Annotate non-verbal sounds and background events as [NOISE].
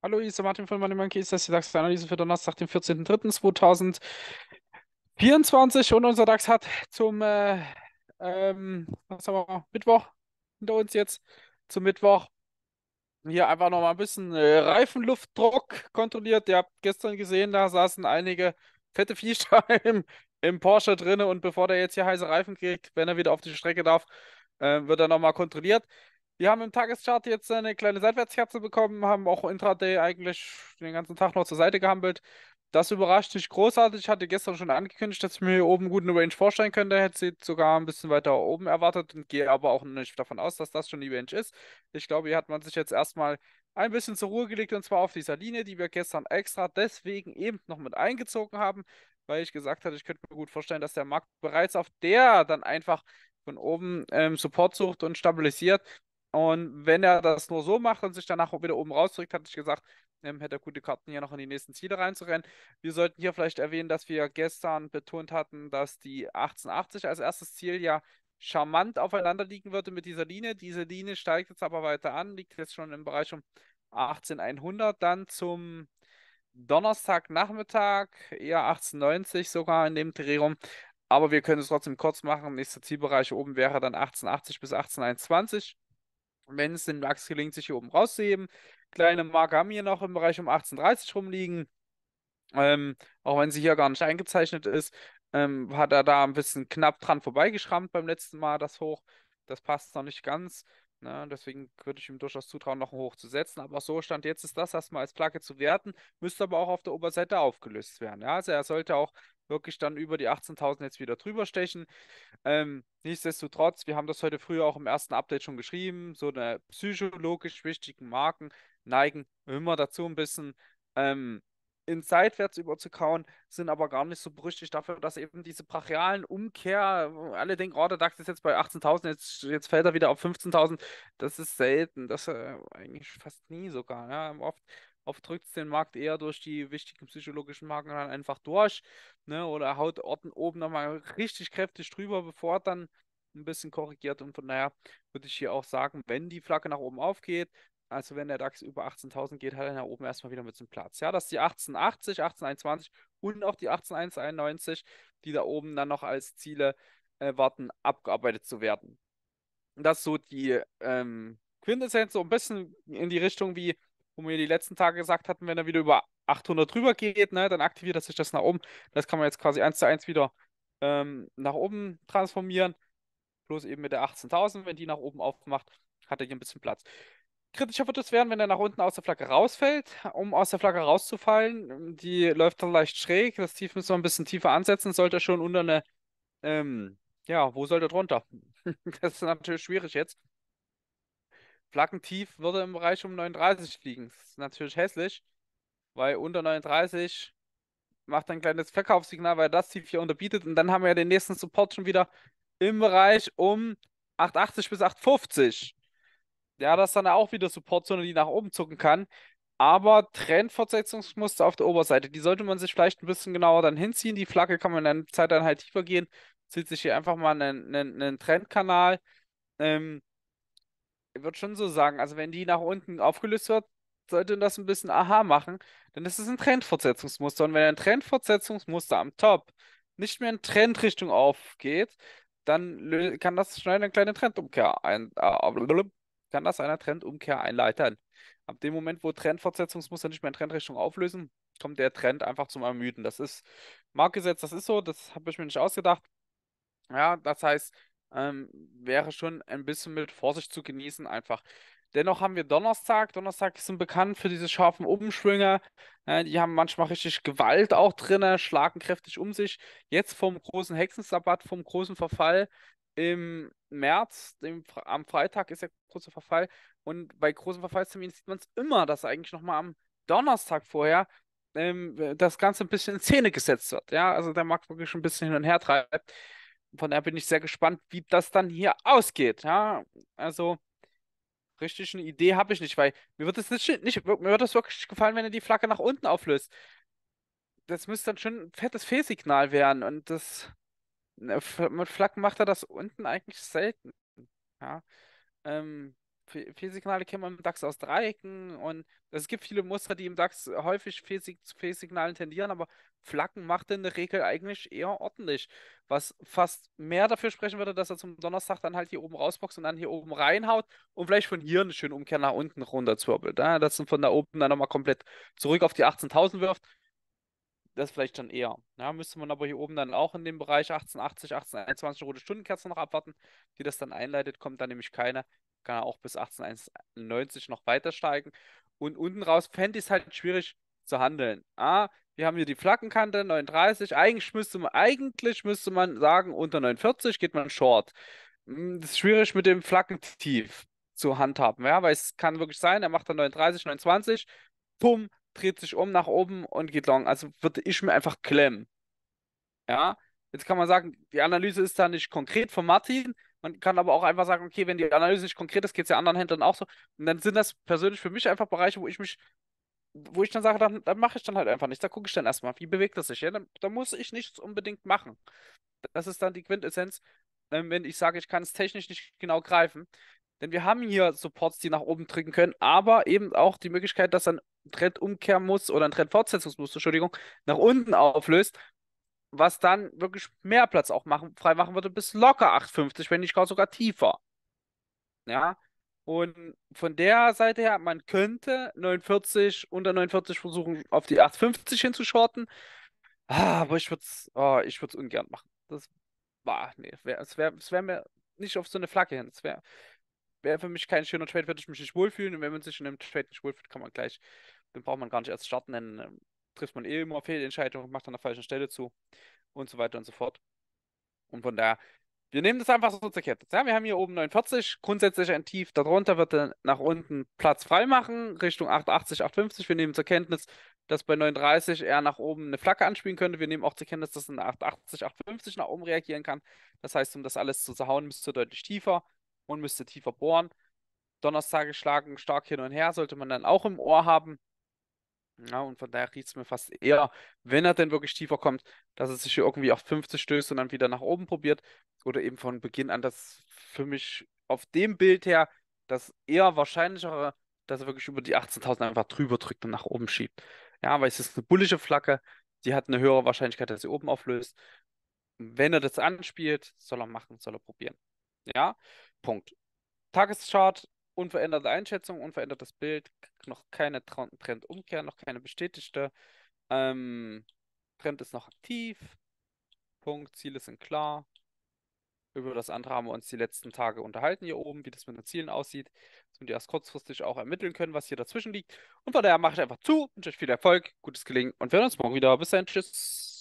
Hallo, hier ist der Martin von Money Monkeys. Das ist die DAX-Analyse für Donnerstag, den 14.03.2024. Und unser DAX hat zum äh, ähm, was haben wir, Mittwoch hinter uns jetzt, zum Mittwoch hier einfach nochmal ein bisschen äh, Reifenluftdruck kontrolliert. Ihr habt gestern gesehen, da saßen einige fette Viecher im, [LAUGHS] im Porsche drinne und bevor der jetzt hier heiße Reifen kriegt, wenn er wieder auf die Strecke darf, äh, wird er nochmal kontrolliert. Wir haben im Tageschart jetzt eine kleine Seitwärtskerze bekommen, haben auch Intraday eigentlich den ganzen Tag noch zur Seite gehandelt. Das überrascht mich großartig. Ich hatte gestern schon angekündigt, dass ich mir hier oben gut eine Range vorstellen könnte. Hätte sie sogar ein bisschen weiter oben erwartet und gehe aber auch nicht davon aus, dass das schon die Range ist. Ich glaube, hier hat man sich jetzt erstmal ein bisschen zur Ruhe gelegt und zwar auf dieser Linie, die wir gestern extra deswegen eben noch mit eingezogen haben, weil ich gesagt hatte, ich könnte mir gut vorstellen, dass der Markt bereits auf der dann einfach von oben ähm, Support sucht und stabilisiert. Und wenn er das nur so macht und sich danach wieder oben rausdrückt, hatte ich gesagt, ähm, hätte er gute Karten, hier noch in die nächsten Ziele reinzurennen. Wir sollten hier vielleicht erwähnen, dass wir gestern betont hatten, dass die 1880 als erstes Ziel ja charmant aufeinander liegen würde mit dieser Linie. Diese Linie steigt jetzt aber weiter an, liegt jetzt schon im Bereich um 18100. Dann zum Donnerstagnachmittag, eher 1890 sogar in dem Dreh rum. Aber wir können es trotzdem kurz machen. Nächster Zielbereich oben wäre dann 1880 bis 1821 wenn es den Max gelingt, sich hier oben rauszuheben. Kleine Marke haben hier noch im Bereich um 18.30 rumliegen. Ähm, auch wenn sie hier gar nicht eingezeichnet ist, ähm, hat er da ein bisschen knapp dran vorbeigeschrammt beim letzten Mal das Hoch. Das passt noch nicht ganz. Ne? Deswegen würde ich ihm durchaus zutrauen, noch ein Hoch zu setzen. Aber so stand jetzt ist das erstmal als Flagge zu werten, müsste aber auch auf der Oberseite aufgelöst werden. Ja? Also er sollte auch wirklich dann über die 18.000 jetzt wieder drüber stechen. Ähm, nichtsdestotrotz, wir haben das heute früher auch im ersten Update schon geschrieben, so eine psychologisch wichtigen Marken neigen immer dazu, ein bisschen ähm, in seitwärts überzukauen, sind aber gar nicht so berüchtigt dafür, dass eben diese brachialen Umkehr, alle denken, oh, der DAX ist jetzt bei 18.000, jetzt, jetzt fällt er wieder auf 15.000. Das ist selten, das äh, eigentlich fast nie sogar. Ja. Oft oft drückt es den Markt eher durch die wichtigen psychologischen Marken dann einfach durch, ne? Oder haut Orten oben nochmal richtig kräftig drüber, bevor er dann ein bisschen korrigiert und von daher würde ich hier auch sagen, wenn die Flagge nach oben aufgeht, also wenn der DAX über 18.000 geht, hat er nach oben erstmal wieder mit dem Platz. Ja, dass die 1880, 1821 und auch die 18191, die da oben dann noch als Ziele äh, warten, abgearbeitet zu werden. Das ist so die ähm, Quintessenz, so ein bisschen in die Richtung wie wo wir die letzten Tage gesagt hatten, wenn er wieder über 800 drüber geht, ne, dann aktiviert er sich das nach oben. Das kann man jetzt quasi eins zu eins wieder ähm, nach oben transformieren. Bloß eben mit der 18.000, wenn die nach oben aufmacht, hat er hier ein bisschen Platz. Kritischer wird es werden, wenn er nach unten aus der Flagge rausfällt. Um aus der Flagge rauszufallen, die läuft dann leicht schräg. Das Tief müssen wir ein bisschen tiefer ansetzen. Sollte er schon unter eine, ähm, ja, wo sollte er drunter? [LAUGHS] das ist natürlich schwierig jetzt. Flaggentief würde im Bereich um 39 liegen. Das ist natürlich hässlich, weil unter 39 macht ein kleines Verkaufssignal, weil das Tief hier unterbietet. Und dann haben wir ja den nächsten Support schon wieder im Bereich um 880 bis 850. Ja, das ist dann auch wieder Supportzone, die nach oben zucken kann. Aber Trendfortsetzungsmuster auf der Oberseite, die sollte man sich vielleicht ein bisschen genauer dann hinziehen. Die Flagge kann man dann Zeit dann halt tiefer gehen, zieht sich hier einfach mal einen, einen, einen Trendkanal. Ähm, würde schon so sagen, also wenn die nach unten aufgelöst wird, sollte das ein bisschen Aha machen, denn das ist ein Trendfortsetzungsmuster. Und wenn ein Trendfortsetzungsmuster am Top nicht mehr in Trendrichtung aufgeht, dann kann das schnell eine kleine Trendumkehr ein äh, kann das einer Trendumkehr einleiten. Ab dem Moment, wo Trendfortsetzungsmuster nicht mehr in Trendrichtung auflösen, kommt der Trend einfach zum Ermüden. Das ist Marktgesetz, das ist so, das habe ich mir nicht ausgedacht. Ja, das heißt, ähm, wäre schon ein bisschen mit Vorsicht zu genießen einfach. Dennoch haben wir Donnerstag. Donnerstag sind bekannt für diese scharfen Umschwünge. Äh, die haben manchmal richtig Gewalt auch drin, schlagen kräftig um sich. Jetzt vom großen Hexensabbat, vom großen Verfall im März, dem, am Freitag ist der große Verfall. Und bei großen Verfallsterminen sieht man es immer, dass eigentlich nochmal am Donnerstag vorher ähm, das Ganze ein bisschen in Szene gesetzt wird. Ja, also der Markt wirklich schon ein bisschen hin und her treibt von daher bin ich sehr gespannt, wie das dann hier ausgeht. Ja, also richtig eine Idee habe ich nicht, weil mir wird es nicht, nicht, mir wird das wirklich gefallen, wenn er die Flagge nach unten auflöst. Das müsste dann schon ein fettes Fehlsignal werden und das mit Flaggen macht er das unten eigentlich selten. Ja. Ähm, Fehlsignale kennt man im DAX aus Dreiecken und es gibt viele Muster, die im DAX häufig Fehlsig Fehlsignalen tendieren, aber Flaggen macht in der Regel eigentlich eher ordentlich, was fast mehr dafür sprechen würde, dass er zum Donnerstag dann halt hier oben rausboxt und dann hier oben reinhaut und vielleicht von hier einen schönen Umkehr nach unten runter zwirbelt. Ja, ne? dass man von da oben dann nochmal komplett zurück auf die 18.000 wirft, das vielleicht dann eher. Ja, müsste man aber hier oben dann auch in dem Bereich 1880, 1821 rote Stundenkerzen noch abwarten, die das dann einleitet, kommt dann nämlich keine kann er auch bis 1891 noch weiter steigen. Und unten raus fände ich es halt schwierig zu handeln. Ah, wir haben hier die Flaggenkante 39. Eigentlich müsste man, eigentlich müsste man sagen, unter 49 geht man short. Hm, das ist schwierig mit dem Flaggentief zu handhaben, ja, weil es kann wirklich sein, er macht dann 39, 29, pum, dreht sich um nach oben und geht long. Also würde ich mir einfach klemmen. Ja, jetzt kann man sagen, die Analyse ist da nicht konkret von Martin, man kann aber auch einfach sagen, okay, wenn die Analyse nicht konkret ist, geht es ja anderen Händlern auch so. Und dann sind das persönlich für mich einfach Bereiche, wo ich mich, wo ich dann sage, dann, dann mache ich dann halt einfach nichts. Da gucke ich dann erstmal, wie bewegt das sich. Ja? Dann, da muss ich nichts unbedingt machen. Das ist dann die Quintessenz, ähm, wenn ich sage, ich kann es technisch nicht genau greifen. Denn wir haben hier Supports, die nach oben drücken können, aber eben auch die Möglichkeit, dass ein Trend umkehren muss oder ein Trend fortsetzungsmuster, Entschuldigung, nach unten auflöst was dann wirklich mehr Platz auch machen, frei machen würde, bis locker 8,50, wenn nicht gar sogar tiefer. Ja. Und von der Seite her, man könnte 49, unter 49 versuchen, auf die 8,50 hinzuschorten. Ah, aber ich würde es oh, ungern machen. Das war, nee, es wäre wär mir nicht auf so eine Flagge hin. Es wäre wär für mich kein schöner Trade, würde ich mich nicht wohlfühlen. Und wenn man sich in einem Trade nicht wohlfühlt, kann man gleich, dann braucht man gar nicht erst starten, denn ähm, trifft man eh immer Fehlentscheidungen, macht an der falschen Stelle zu und so weiter und so fort. Und von daher, wir nehmen das einfach so zur Kette. Ja, wir haben hier oben 49, grundsätzlich ein Tief, darunter wird dann nach unten Platz frei machen, Richtung 880, 850. Wir nehmen zur Kenntnis, dass bei 39 er nach oben eine Flagge anspielen könnte. Wir nehmen auch zur Kenntnis, dass ein 880, 850 nach oben reagieren kann. Das heißt, um das alles zu zerhauen, ihr deutlich tiefer und müsst ihr tiefer bohren. Donnerstage schlagen stark hin und her, sollte man dann auch im Ohr haben. Ja, und von daher riecht es mir fast eher, wenn er denn wirklich tiefer kommt, dass er sich irgendwie auf 50 stößt und dann wieder nach oben probiert. Oder eben von Beginn an, dass für mich auf dem Bild her das eher wahrscheinlichere, dass er wirklich über die 18.000 einfach drüber drückt und nach oben schiebt. Ja, weil es ist eine bullische Flagge, die hat eine höhere Wahrscheinlichkeit, dass sie oben auflöst. Wenn er das anspielt, soll er machen, soll er probieren. Ja, Punkt. Tageschart unveränderte Einschätzung, unverändertes Bild, noch keine Trendumkehr, noch keine bestätigte. Ähm, Trend ist noch aktiv. Punkt, Ziele sind klar. Über das andere haben wir uns die letzten Tage unterhalten hier oben, wie das mit den Zielen aussieht, dass wir die erst kurzfristig auch ermitteln können, was hier dazwischen liegt. Und von daher mache ich einfach zu, wünsche euch viel Erfolg, gutes Gelingen und wir hören uns morgen wieder. Bis dann, tschüss.